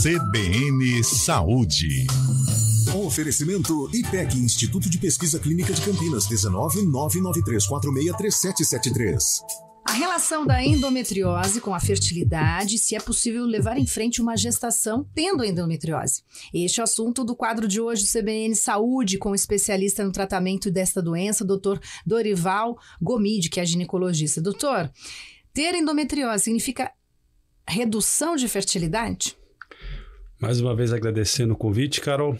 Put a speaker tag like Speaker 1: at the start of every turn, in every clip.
Speaker 1: CBN Saúde. Oferecimento IPEC Instituto de Pesquisa Clínica de Campinas 19993463773. A relação da endometriose com a fertilidade, se é possível levar em frente uma gestação tendo endometriose. Este é o assunto do quadro de hoje do CBN Saúde, com o especialista no tratamento desta doença, doutor Dorival Gomide, que é ginecologista. Doutor, ter endometriose significa redução de fertilidade?
Speaker 2: Mais uma vez agradecendo o convite, Carol.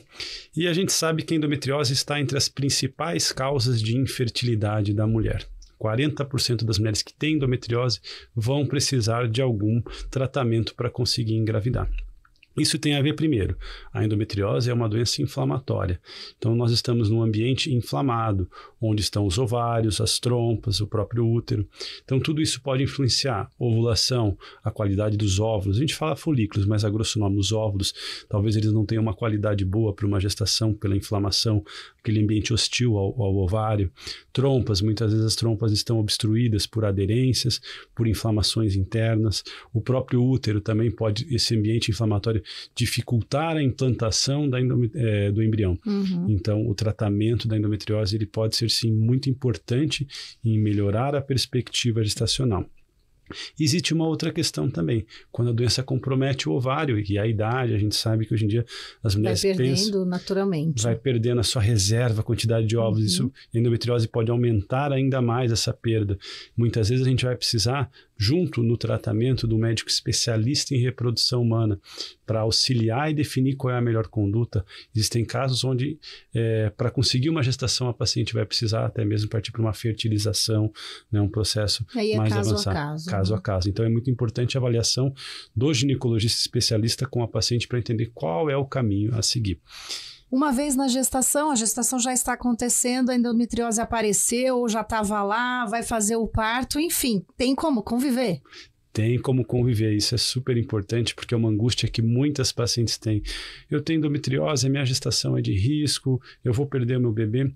Speaker 2: E a gente sabe que a endometriose está entre as principais causas de infertilidade da mulher. 40% das mulheres que têm endometriose vão precisar de algum tratamento para conseguir engravidar. Isso tem a ver, primeiro, a endometriose é uma doença inflamatória. Então, nós estamos num ambiente inflamado, onde estão os ovários, as trompas, o próprio útero. Então, tudo isso pode influenciar ovulação, a qualidade dos óvulos. A gente fala folículos, mas a grosso nome, os óvulos, talvez eles não tenham uma qualidade boa para uma gestação pela inflamação, aquele ambiente hostil ao, ao ovário. Trompas, muitas vezes as trompas estão obstruídas por aderências, por inflamações internas. O próprio útero também pode, esse ambiente inflamatório dificultar a implantação da é, do embrião. Uhum. Então, o tratamento da endometriose ele pode ser sim muito importante em melhorar a perspectiva gestacional. Existe uma outra questão também, quando a doença compromete o ovário e a idade, a gente sabe que hoje em dia as mulheres vai perdendo pensam,
Speaker 1: naturalmente, vai
Speaker 2: perdendo a sua reserva, a quantidade de ovos. uhum. isso a endometriose pode aumentar ainda mais essa perda. Muitas vezes a gente vai precisar junto no tratamento do médico especialista em reprodução humana, para auxiliar e definir qual é a melhor conduta. Existem casos onde, é, para conseguir uma gestação, a paciente vai precisar até mesmo partir para uma fertilização, né, um processo é mais caso avançado. A caso. caso né? a caso. Então, é muito importante a avaliação do ginecologista especialista com a paciente para entender qual é o caminho a seguir.
Speaker 1: Uma vez na gestação, a gestação já está acontecendo, a endometriose apareceu, já estava lá, vai fazer o parto, enfim, tem como conviver
Speaker 2: tem como conviver. Isso é super importante porque é uma angústia que muitas pacientes têm. Eu tenho endometriose, minha gestação é de risco, eu vou perder o meu bebê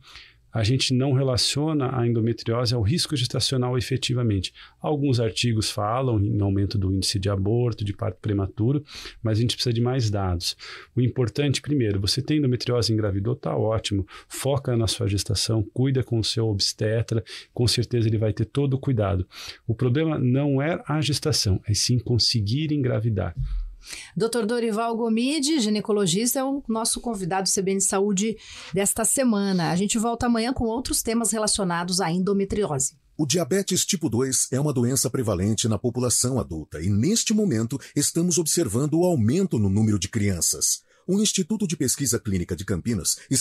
Speaker 2: a gente não relaciona a endometriose ao risco gestacional efetivamente. Alguns artigos falam em aumento do índice de aborto, de parto prematuro, mas a gente precisa de mais dados. O importante, primeiro, você tem endometriose engravidou, tá ótimo. Foca na sua gestação, cuida com o seu obstetra, com certeza ele vai ter todo o cuidado. O problema não é a gestação, é sim conseguir engravidar.
Speaker 1: Dr. Dorival Gomide, ginecologista, é o nosso convidado CBN Saúde desta semana. A gente volta amanhã com outros temas relacionados à endometriose. O diabetes tipo 2 é uma doença prevalente na população adulta e, neste momento, estamos
Speaker 2: observando o aumento no número de crianças. O Instituto de Pesquisa Clínica de Campinas